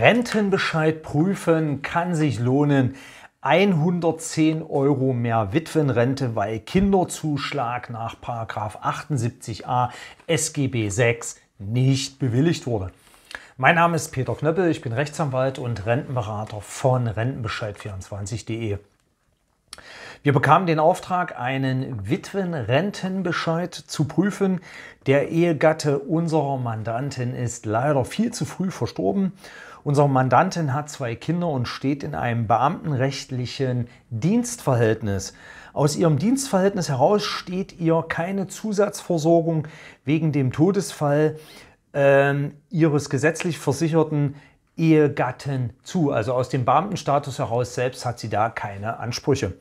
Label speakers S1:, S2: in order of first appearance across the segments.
S1: Rentenbescheid prüfen kann sich lohnen. 110 Euro mehr Witwenrente, weil Kinderzuschlag nach 78a SGB 6 nicht bewilligt wurde. Mein Name ist Peter Knöppel, ich bin Rechtsanwalt und Rentenberater von Rentenbescheid24.de. Wir bekamen den Auftrag, einen Witwenrentenbescheid zu prüfen. Der Ehegatte unserer Mandantin ist leider viel zu früh verstorben. Unsere Mandantin hat zwei Kinder und steht in einem beamtenrechtlichen Dienstverhältnis. Aus ihrem Dienstverhältnis heraus steht ihr keine Zusatzversorgung wegen dem Todesfall äh, ihres gesetzlich Versicherten Ehegatten zu. Also aus dem Beamtenstatus heraus selbst hat sie da keine Ansprüche.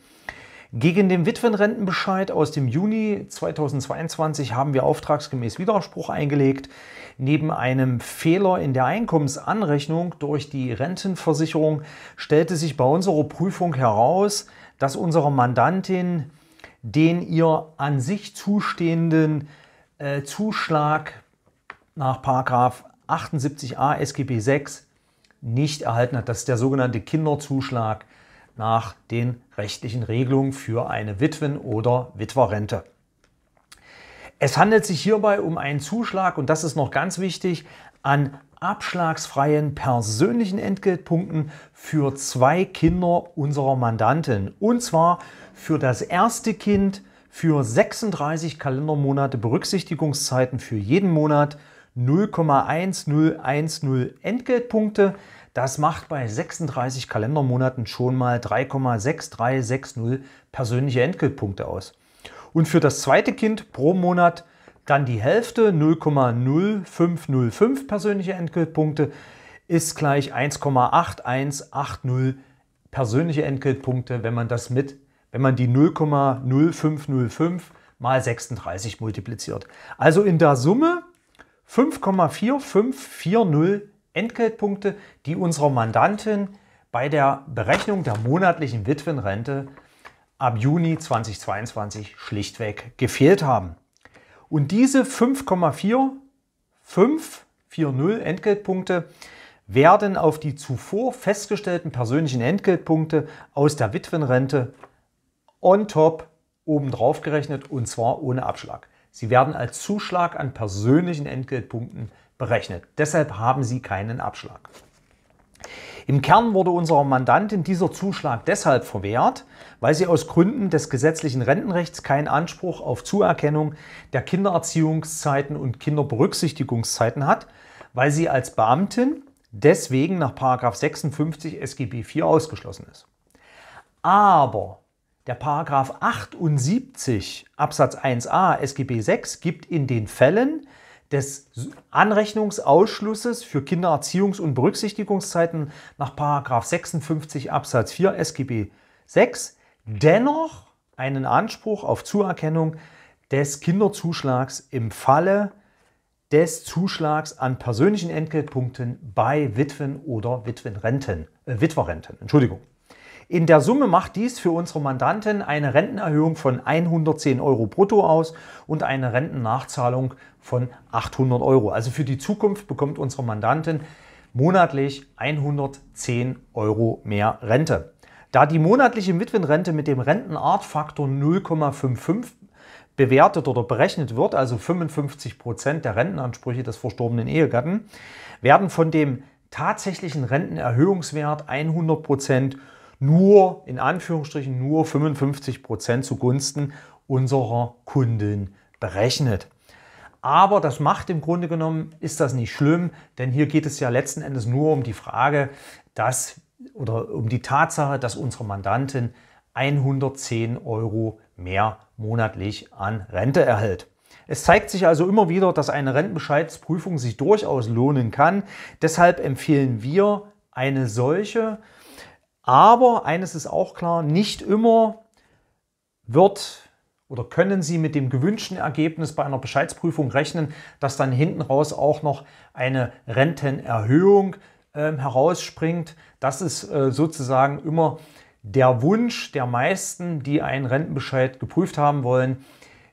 S1: Gegen den Witwenrentenbescheid aus dem Juni 2022 haben wir auftragsgemäß Widerspruch eingelegt. Neben einem Fehler in der Einkommensanrechnung durch die Rentenversicherung stellte sich bei unserer Prüfung heraus, dass unsere Mandantin den ihr an sich zustehenden äh, Zuschlag nach 78a SGB 6 nicht erhalten hat. Das ist der sogenannte Kinderzuschlag nach den rechtlichen Regelungen für eine Witwen- oder Witwerrente. Es handelt sich hierbei um einen Zuschlag, und das ist noch ganz wichtig, an abschlagsfreien persönlichen Entgeltpunkten für zwei Kinder unserer Mandantin. Und zwar für das erste Kind für 36 Kalendermonate Berücksichtigungszeiten für jeden Monat, 0,1010 Entgeltpunkte. Das macht bei 36 Kalendermonaten schon mal 3,6360 persönliche Entgeltpunkte aus. Und für das zweite Kind pro Monat dann die Hälfte 0,0505 persönliche Entgeltpunkte ist gleich 1,8180 persönliche Entgeltpunkte, wenn man das mit, wenn man die 0,0505 mal 36 multipliziert. Also in der Summe 5,4540 Entgeltpunkte, die unserer Mandantin bei der Berechnung der monatlichen Witwenrente ab Juni 2022 schlichtweg gefehlt haben. Und diese 5,4540 Entgeltpunkte werden auf die zuvor festgestellten persönlichen Entgeltpunkte aus der Witwenrente on top obendrauf gerechnet und zwar ohne Abschlag. Sie werden als Zuschlag an persönlichen Entgeltpunkten berechnet. Deshalb haben Sie keinen Abschlag. Im Kern wurde unserer Mandantin dieser Zuschlag deshalb verwehrt, weil sie aus Gründen des gesetzlichen Rentenrechts keinen Anspruch auf Zuerkennung der Kindererziehungszeiten und Kinderberücksichtigungszeiten hat, weil sie als Beamtin deswegen nach 56 SGB IV ausgeschlossen ist. Aber der Paragraf 78 Absatz 1a SGB 6 gibt in den Fällen des Anrechnungsausschlusses für Kindererziehungs- und Berücksichtigungszeiten nach Paragraf 56 Absatz 4 SGB 6 dennoch einen Anspruch auf Zuerkennung des Kinderzuschlags im Falle des Zuschlags an persönlichen Entgeltpunkten bei Witwen oder Witwenrenten, äh, Witwerrenten. Entschuldigung. In der Summe macht dies für unsere Mandanten eine Rentenerhöhung von 110 Euro brutto aus und eine Rentennachzahlung von 800 Euro. Also für die Zukunft bekommt unsere Mandanten monatlich 110 Euro mehr Rente. Da die monatliche Witwenrente mit dem Rentenartfaktor 0,55 bewertet oder berechnet wird, also 55 Prozent der Rentenansprüche des verstorbenen Ehegatten, werden von dem tatsächlichen Rentenerhöhungswert 100 Prozent nur, in Anführungsstrichen, nur 55 Prozent zugunsten unserer Kunden berechnet. Aber das macht im Grunde genommen, ist das nicht schlimm, denn hier geht es ja letzten Endes nur um die Frage, dass oder um die Tatsache, dass unsere Mandantin 110 Euro mehr monatlich an Rente erhält. Es zeigt sich also immer wieder, dass eine Rentenbescheidsprüfung sich durchaus lohnen kann. Deshalb empfehlen wir eine solche aber eines ist auch klar, nicht immer wird oder können Sie mit dem gewünschten Ergebnis bei einer Bescheidsprüfung rechnen, dass dann hinten raus auch noch eine Rentenerhöhung äh, herausspringt. Das ist äh, sozusagen immer der Wunsch der meisten, die einen Rentenbescheid geprüft haben wollen.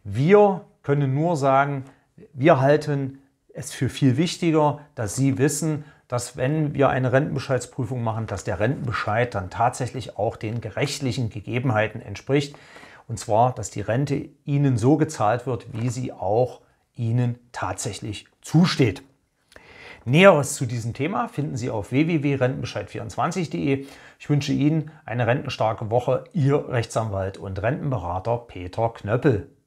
S1: Wir können nur sagen, wir halten es für viel wichtiger, dass Sie wissen, dass wenn wir eine Rentenbescheidsprüfung machen, dass der Rentenbescheid dann tatsächlich auch den gerechtlichen Gegebenheiten entspricht. Und zwar, dass die Rente Ihnen so gezahlt wird, wie sie auch Ihnen tatsächlich zusteht. Näheres zu diesem Thema finden Sie auf www.rentenbescheid24.de. Ich wünsche Ihnen eine rentenstarke Woche. Ihr Rechtsanwalt und Rentenberater Peter Knöppel.